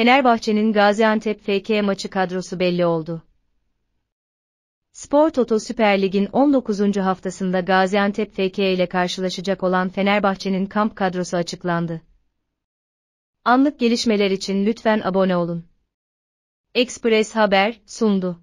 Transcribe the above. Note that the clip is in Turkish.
Fenerbahçe'nin Gaziantep FK maçı kadrosu belli oldu. Spor Toto Süper Lig'in 19. haftasında Gaziantep FK ile karşılaşacak olan Fenerbahçe'nin kamp kadrosu açıklandı. Anlık gelişmeler için lütfen abone olun. Express Haber sundu.